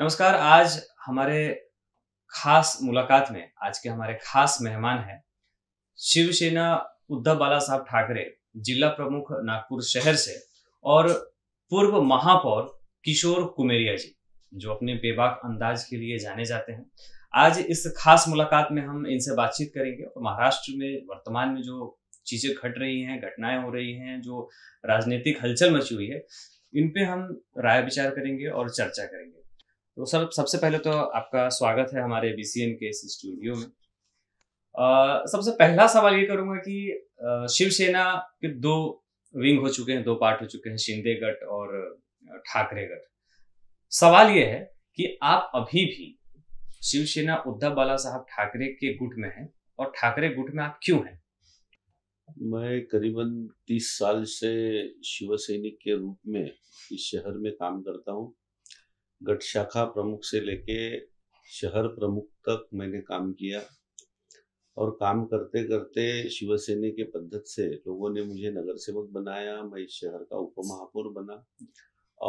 नमस्कार आज हमारे खास मुलाकात में आज के हमारे खास मेहमान हैं शिवसेना उद्धव बाला साहब ठाकरे जिला प्रमुख नागपुर शहर से और पूर्व महापौर किशोर कुमेरिया जी जो अपने बेबाक अंदाज के लिए जाने जाते हैं आज इस खास मुलाकात में हम इनसे बातचीत करेंगे और महाराष्ट्र में वर्तमान में जो चीजें घट रही हैं घटनाएं हो रही हैं जो राजनीतिक हलचल मची हुई है इन पे हम राय विचार करेंगे और चर्चा करेंगे तो सर सबसे पहले तो आपका स्वागत है हमारे बी सी एन के इस स्टूडियो में सबसे पहला सवाल ये करूंगा कि शिवसेना के दो विंग हो चुके हैं दो पार्ट हो चुके हैं शिंदेगढ़ और ठाकरेगढ़ सवाल ये है कि आप अभी भी शिवसेना उद्धव बाला साहब ठाकरे के गुट में हैं और ठाकरे गुट में आप क्यों हैं मैं करीबन तीस साल से शिवसैनिक के रूप में इस शहर में काम करता हूँ गट शाखा प्रमुख से लेके शहर प्रमुख तक मैंने काम किया और काम करते करते शिवसेना के पद्धत से लोगों ने मुझे नगर सेवक बनाया मैं इस शहर का उप महापौर बना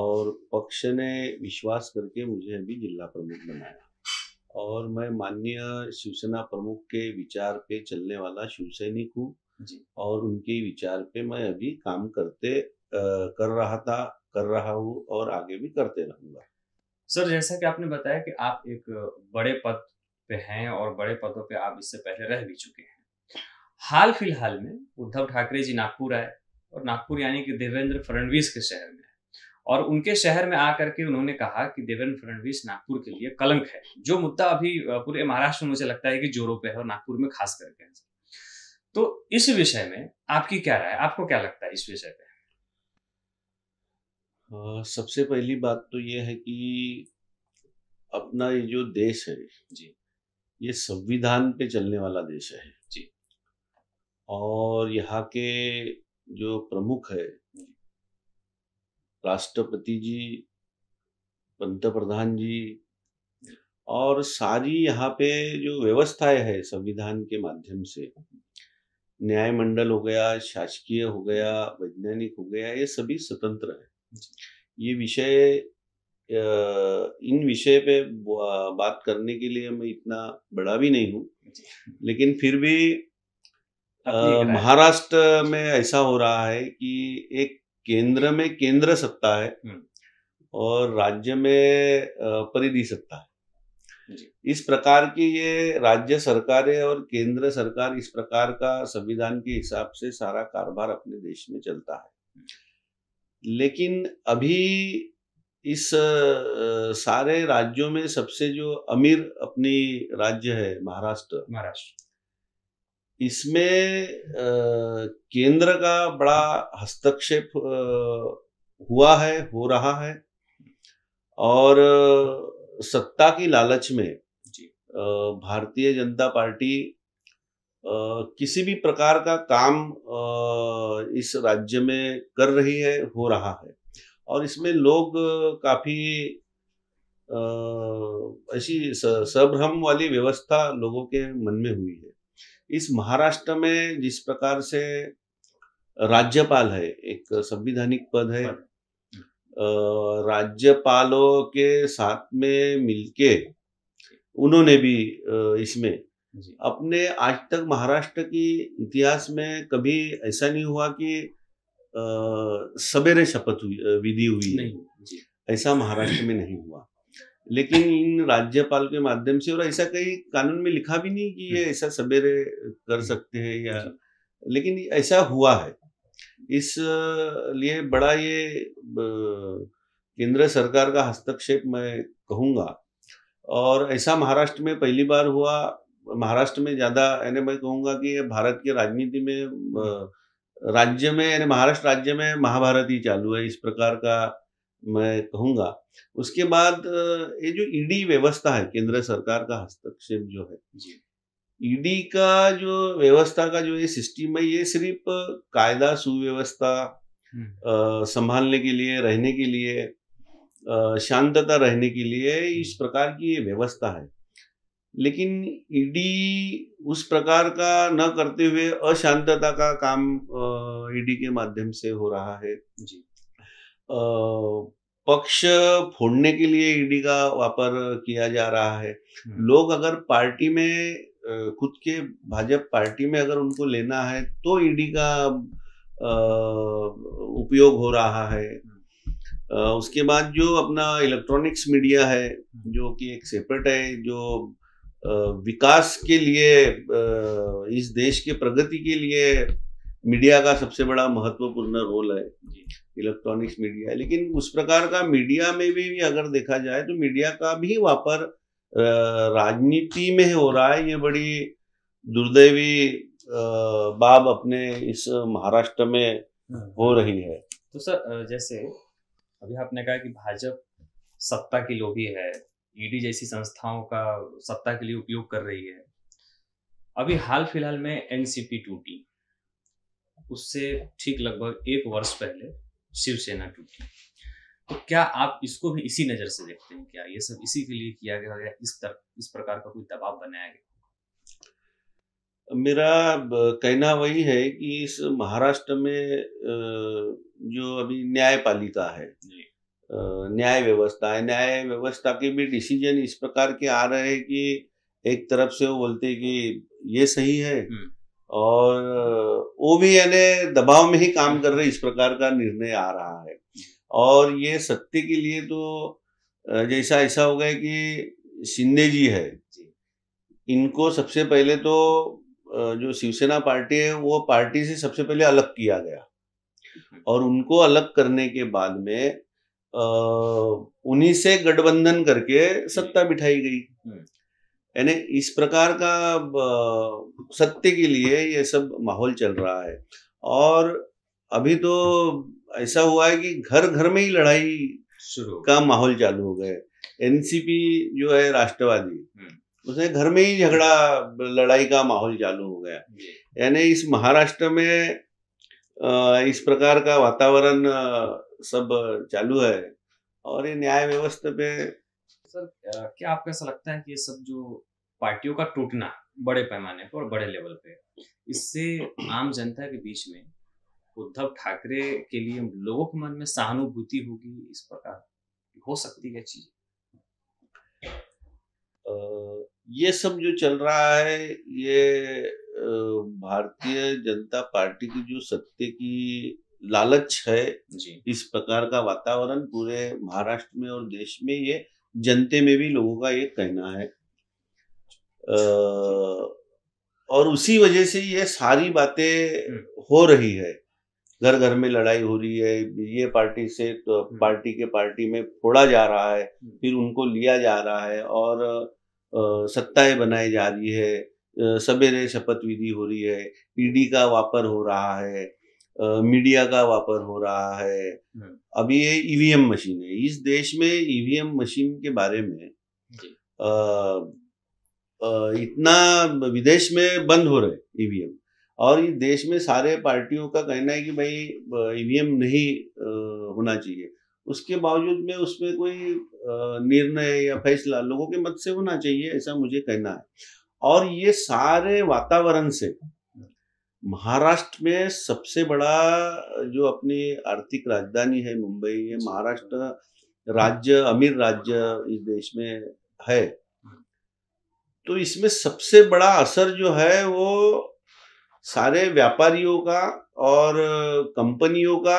और पक्ष ने विश्वास करके मुझे अभी जिला प्रमुख बनाया और मैं माननीय शिवसेना प्रमुख के विचार पे चलने वाला शिवसैनिक हूँ और उनके विचार पे मैं अभी काम करते आ, कर रहा था कर रहा हूँ और आगे भी करते रहूंगा सर जैसा कि आपने बताया कि आप एक बड़े पद पे हैं और बड़े पदों पे आप इससे पहले रह भी चुके हैं हाल फिलहाल में उद्धव ठाकरे जी नागपुर आए और नागपुर यानी कि देवेंद्र फडणवीस के शहर में और उनके शहर में आकर के उन्होंने कहा कि देवेंद्र फडणवीस नागपुर के लिए कलंक है जो मुद्दा अभी पूरे महाराष्ट्र में मुझे लगता है कि जोरों पे है और नागपुर में खास करके तो इस विषय में आपकी क्या राय आपको क्या लगता है इस विषय पे हाँ, सबसे पहली बात तो ये है कि अपना ये जो देश है जी ये संविधान पे चलने वाला देश है जी और यहाँ के जो प्रमुख है राष्ट्रपति जी पंत प्रधान जी और सारी यहाँ पे जो व्यवस्थाएं है संविधान के माध्यम से न्यायमंडल हो गया शासकीय हो गया वैज्ञानिक हो गया ये सभी स्वतंत्र है ये विषय इन विषय पे बात करने के लिए मैं इतना बड़ा भी नहीं हूँ लेकिन फिर भी महाराष्ट्र में ऐसा हो रहा है कि एक केंद्र में केंद्र सत्ता है हम्म। और राज्य में परिधि सत्ता है इस प्रकार की ये राज्य सरकारें और केंद्र सरकार इस प्रकार का संविधान के हिसाब से सारा कारोबार अपने देश में चलता है लेकिन अभी इस सारे राज्यों में सबसे जो अमीर अपनी राज्य है महाराष्ट्र महाराष्ट्र इसमें केंद्र का बड़ा हस्तक्षेप हुआ है हो रहा है और सत्ता की लालच में भारतीय जनता पार्टी किसी भी प्रकार का काम इस राज्य में कर रही है हो रहा है और इसमें लोग काफ़ी ऐसी सभ्रम वाली व्यवस्था लोगों के मन में हुई है इस महाराष्ट्र में जिस प्रकार से राज्यपाल है एक संविधानिक पद है राज्यपालों के साथ में मिलके उन्होंने भी इसमें अपने आज तक महाराष्ट्र की इतिहास में कभी ऐसा नहीं हुआ कि सवेरे शपथ विधि हुई नहीं। ऐसा महाराष्ट्र में नहीं हुआ लेकिन इन राज्यपाल के माध्यम से और ऐसा कहीं कानून में लिखा भी नहीं कि ये हम्म। ऐसा सवेरे कर हम्म। सकते हैं या लेकिन ऐसा हुआ है इस लिए बड़ा ये केंद्र सरकार का हस्तक्षेप मैं कहूँगा और ऐसा महाराष्ट्र में पहली बार हुआ महाराष्ट्र में ज़्यादा यानी मैं कहूंगा कि भारत की राजनीति में राज्य में यानी महाराष्ट्र राज्य में महाभारत ही चालू है इस प्रकार का मैं कहूंगा उसके बाद ये जो ईडी व्यवस्था है केंद्र सरकार का हस्तक्षेप जो है ईडी का जो व्यवस्था का जो ये सिस्टम है ये सिर्फ कायदा सुव्यवस्था हम्म। संभालने के लिए रहने के लिए शांतता रहने के लिए इस हम्म। प्रकार की ये व्यवस्था है लेकिन ईडी उस प्रकार का न करते हुए अशांतता का काम ईडी के माध्यम से हो रहा है जी आ, पक्ष फोड़ने के लिए ईडी का वापर किया जा रहा है हम्म। लोग अगर पार्टी में खुद के भाजपा पार्टी में अगर उनको लेना है तो ईडी का उपयोग हो रहा है उसके बाद जो अपना इलेक्ट्रॉनिक्स मीडिया है हम्म। जो कि एक सेपरेट है जो विकास के लिए इस देश के प्रगति के लिए मीडिया का सबसे बड़ा महत्वपूर्ण रोल है इलेक्ट्रॉनिक्स मीडिया है लेकिन उस प्रकार का मीडिया में भी, भी अगर देखा जाए तो मीडिया का भी वापर राजनीति में हो रहा है ये बड़ी दुर्दैवी बाब अपने इस महाराष्ट्र में हाँ। हो रही है तो सर जैसे अभी आपने कहा कि भाजपा सत्ता की लोभी है ईडी जैसी संस्थाओं का सत्ता के लिए उपयोग कर रही है अभी हाल फिलहाल में एनसीपी टूटी उससे ठीक लगभग एक वर्ष पहले शिवसेना टूटी तो क्या आप इसको भी इसी नज़र से देखते हैं क्या ये सब इसी के लिए किया गया या इस तरह इस प्रकार का कोई दबाव बनाया गया मेरा कहना वही है कि इस महाराष्ट्र में जो अभी न्यायपालिका है न्याय व्यवस्था है न्याय व्यवस्था के भी डिसीजन इस प्रकार के आ रहे हैं कि एक तरफ से वो बोलते कि ये सही है हम्म। और वो भी यानी दबाव में ही काम कर रहे इस प्रकार का निर्णय आ रहा है और ये सत्य के लिए तो जैसा ऐसा हो गया कि शिंदे जी है इनको सबसे पहले तो जो शिवसेना पार्टी है वो पार्टी से सबसे पहले अलग किया गया हम्म। और उनको अलग करने के बाद में उन्हीं से गठबंधन करके सत्ता बिठाई गई हम्म। यानी इस प्रकार का सत्य के लिए ये सब माहौल चल रहा है और अभी तो ऐसा हुआ है कि घर घर में ही लड़ाई का माहौल चालू हो गए एनसीपी जो है राष्ट्रवादी हम्म। उसने घर में ही झगड़ा लड़ाई का माहौल चालू हो गया यानी इस महाराष्ट्र में इस प्रकार का वातावरण सब चालू है और ये न्याय व्यवस्था पे सर क्या आपको ऐसा लगता है कि ये सब जो पार्टियों का टूटना बड़े पैमाने पर और बड़े लेवल पे इससे आम जनता के बीच में उद्धव ठाकरे के लिए लोगों के मन में सहानुभूति होगी इस प्रकार हो सकती है चीज ये सब जो चल रहा है ये भारतीय जनता पार्टी की जो सत्य की लालच है जी। इस प्रकार का वातावरण पूरे महाराष्ट्र में और देश में ये जनते में भी लोगों का ये कहना है आ, और उसी वजह से ये सारी बातें हम्म। हो रही है घर घर में लड़ाई हो रही है ये पार्टी से तो हम्म। पार्टी के पार्टी में फोड़ा जा रहा है हम्म। फिर उनको लिया जा रहा है और सत्ताएं बनाई जा रही है सवेरे शपथ विधि हो रही है ईडी का वापर हो रहा है मीडिया का वापर हो रहा है हाँ। अब ये ईवीएम मशीन है इस देश में ईवीएम मशीन के बारे में आ, आ, इतना विदेश में बंद हो रहे ईवीएम और ये देश में सारे पार्टियों का कहना है कि भाई ईवीएम नहीं आ, होना चाहिए उसके बावजूद में उसमें कोई निर्णय या फैसला लोगों के मत से होना चाहिए ऐसा मुझे कहना है और ये सारे वातावरण से महाराष्ट्र में सबसे बड़ा जो अपनी आर्थिक राजधानी है मुंबई ये महाराष्ट्र राज्य अमीर राज्य इस देश में है तो इसमें सबसे बड़ा असर जो है वो सारे व्यापारियों का और कंपनियों का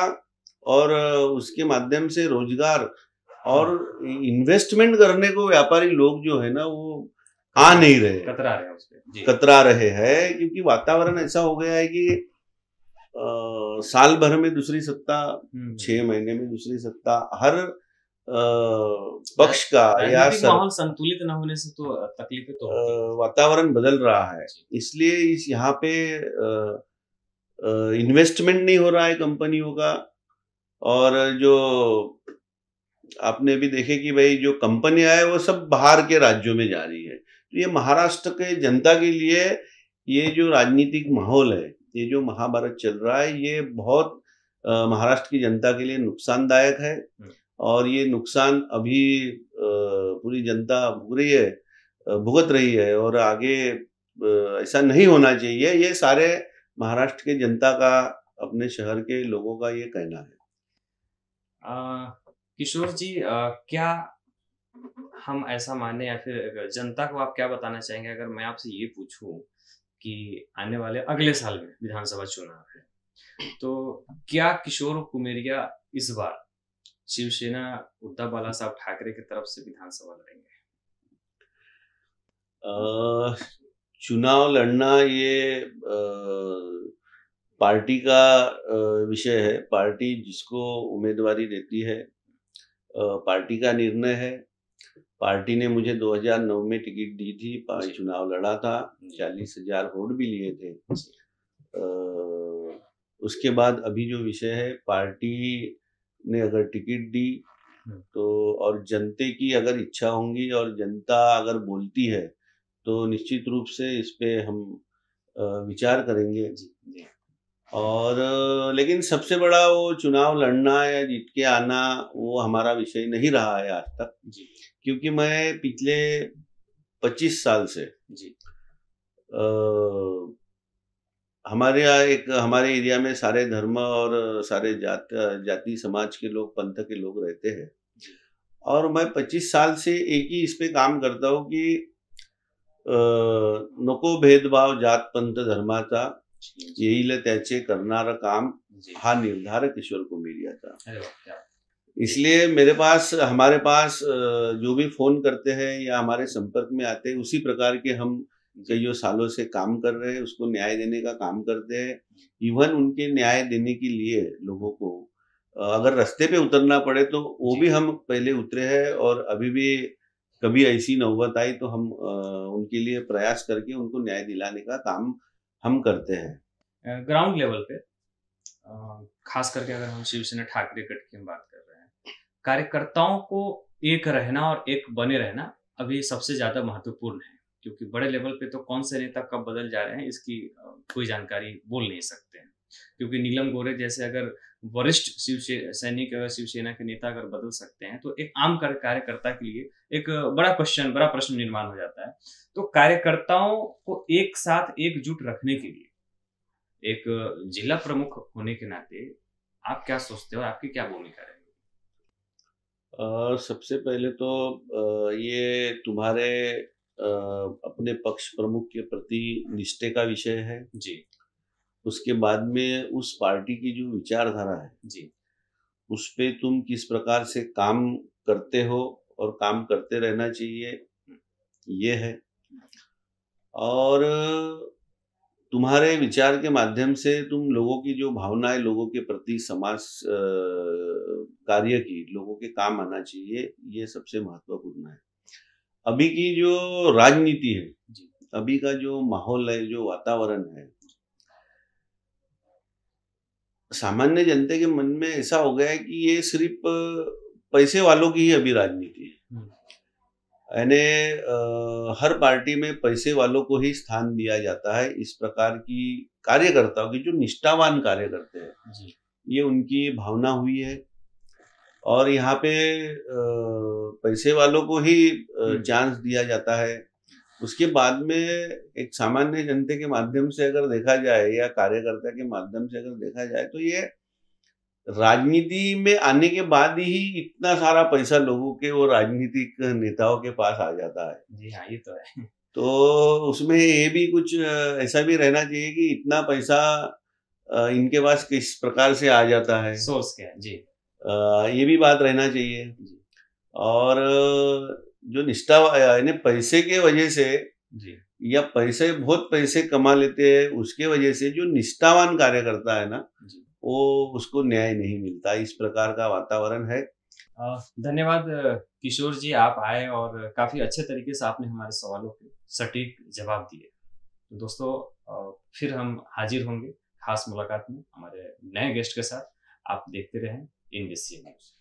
और उसके माध्यम से रोजगार और इन्वेस्टमेंट हाँ। करने को व्यापारी लोग जो है ना वो आ नहीं रहे कतरा रहे उसपे कतरा रहे हैं क्योंकि वातावरण ऐसा हो गया है कि आ, साल भर में दूसरी सत्ता हम्म। छह महीने में दूसरी सत्ता हर आ, पक्ष का या सर संतुलित न होने से तो तकलीफ तो वातावरण बदल रहा है इसलिए इस यहाँ पे इन्वेस्टमेंट नहीं हो रहा है कंपनियों का और जो आपने भी देखे कि भाई जो कंपनियां है वो सब बाहर के राज्यों में जा रही है तो ये महाराष्ट्र के जनता के लिए ये जो राजनीतिक माहौल है ये जो महाभारत चल रहा है ये बहुत महाराष्ट्र की जनता के लिए नुकसानदायक है हम्म। और ये नुकसान अभी पूरी जनता भुग रही है भुगत रही है और आगे ऐसा नहीं होना चाहिए ये सारे महाराष्ट्र के जनता का अपने शहर के लोगों का ये कहना है आ, किशोर जी आ, क्या हम ऐसा माने या फिर जनता को आप क्या बताना चाहेंगे अगर मैं आपसे ये पूछूं कि आने वाले अगले साल में विधानसभा चुनाव है तो क्या किशोर कुमेरिया इस बार शिवसेना उद्धव बाला साहब ठाकरे की तरफ से विधानसभा लड़ेंगे चुनाव लड़ना ये आ, पार्टी का विषय है पार्टी जिसको उम्मीदवारी देती है पार्टी का निर्णय है पार्टी ने मुझे 2009 में टिकट दी थी चुनाव लड़ा था चालीस हजार वोट भी लिए थे आ, उसके बाद अभी जो विषय है पार्टी ने अगर टिकट दी हम्म। तो और जनते की अगर इच्छा होंगी और जनता अगर बोलती है तो निश्चित रूप से इस पे हम विचार करेंगे जी, जी। और लेकिन सबसे बड़ा वो चुनाव लड़ना या जीत के आना वो हमारा विषय नहीं रहा है आज तक जी क्योंकि मैं पिछले 25 साल से जी आ, हमारे यहाँ एक हमारे एरिया में सारे धर्म और सारे जात जाति समाज के लोग पंथ के लोग रहते हैं और मैं 25 साल से एक ही इस पे काम करता हूँ कि नको भेदभाव जात पंथ धर्माचा येईल त्याचे काम हा निर्धारक ईश्वर को मिल जाता इसलिए मेरे पास हमारे पास जो भी फोन करते हैं या हमारे संपर्क में आते हैं उसी प्रकार के हम कईयों सालों से काम कर रहे हैं उसको न्याय देने का काम करते हैं इवन उनके न्याय देने के लिए लोगों को अगर रास्ते पे उतरना पड़े तो वो भी हम पहले उतरे हैं और अभी भी कभी ऐसी नौबत आई तो हम उनके लिए प्रयास करके उनको न्याय दिलाने का काम हम करते हैं ग्राउंड लेवल पे खास करके अगर हम शिवसेना ठाकरे गट की बात कर रहे हैं कार्यकर्ताओं को एक रहना और एक बने रहना अभी सबसे ज्यादा महत्वपूर्ण है क्योंकि बड़े लेवल पे तो कौन से नेता कब बदल जा रहे हैं इसकी कोई जानकारी बोल नहीं सकते हैं क्योंकि नीलम गोरे जैसे अगर वरिष्ठ शिव सैनिक अगर शिवसेना के नेता अगर बदल सकते हैं तो एक आम कार्यकर्ता के लिए एक बड़ा क्वेश्चन बड़ा प्रश्न निर्माण हो जाता है तो कार्यकर्ताओं को एक साथ एकजुट रखने के लिए एक जिला प्रमुख होने के नाते आप क्या सोचते हो आपकी क्या भूमिका रहेगी सबसे पहले तो आ, ये तुम्हारे आ, अपने पक्ष प्रमुख के प्रति निष्ठे का विषय है जी उसके बाद में उस पार्टी की जो विचारधारा है जी उस पे तुम किस प्रकार से काम करते हो और काम करते रहना चाहिए हम्म। ये है और तुम्हारे विचार के माध्यम से तुम लोगों की जो भावनाएं लोगों के प्रति समाज कार्य की लोगों के काम आना चाहिए ये सबसे महत्वपूर्ण है अभी की जो राजनीति है अभी का जो माहौल है जो वातावरण है सामान्य जनता के मन में ऐसा हो गया है कि ये सिर्फ पैसे वालों की ही अभी राजनीति है यानी हर पार्टी में पैसे वालों को ही स्थान दिया जाता है इस प्रकार की कार्यकर्ताओं की जो निष्ठावान कार्य करते हैं ये उनकी भावना हुई है और यहाँ पे पैसे वालों को ही हम्म। चांस दिया जाता है उसके बाद में एक सामान्य जनता के माध्यम से अगर देखा जाए या कार्यकर्ता के माध्यम से अगर देखा जाए तो ये राजनीति में आने के बाद ही इतना सारा पैसा लोगों के और राजनीतिक नेताओं के पास आ जाता है जी हाँ ये तो है तो उसमें ये भी कुछ ऐसा भी रहना चाहिए कि इतना पैसा इनके पास किस प्रकार से आ जाता है सोर्स क्या जी ये भी बात रहना चाहिए और जो निष्ठा यानी पैसे के वजह से जी या पैसे बहुत पैसे कमा लेते हैं उसके वजह से जो निष्ठावान कार्यकर्ता है ना वो उसको न्याय नहीं मिलता इस प्रकार का वातावरण है धन्यवाद किशोर जी आप आए और काफी अच्छे तरीके से आपने हमारे सवालों के सटीक जवाब दिए तो दोस्तों फिर हम हाजिर होंगे खास मुलाकात में हमारे नए गेस्ट के साथ आप देखते रहें इन न्यूज